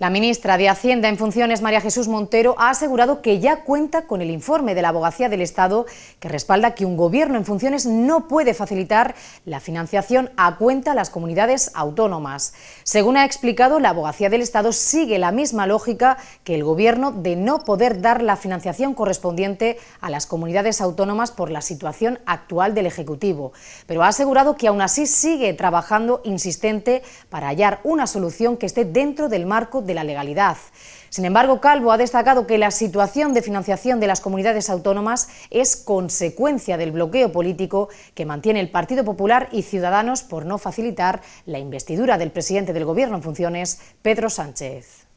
La ministra de Hacienda en funciones, María Jesús Montero, ha asegurado que ya cuenta con el informe de la Abogacía del Estado que respalda que un gobierno en funciones no puede facilitar la financiación a cuenta a las comunidades autónomas. Según ha explicado, la Abogacía del Estado sigue la misma lógica que el gobierno de no poder dar la financiación correspondiente a las comunidades autónomas por la situación actual del Ejecutivo. Pero ha asegurado que aún así sigue trabajando insistente para hallar una solución que esté dentro del marco la legalidad. Sin embargo, Calvo ha destacado que la situación de financiación de las comunidades autónomas es consecuencia del bloqueo político que mantiene el Partido Popular y Ciudadanos por no facilitar la investidura del presidente del Gobierno en funciones, Pedro Sánchez.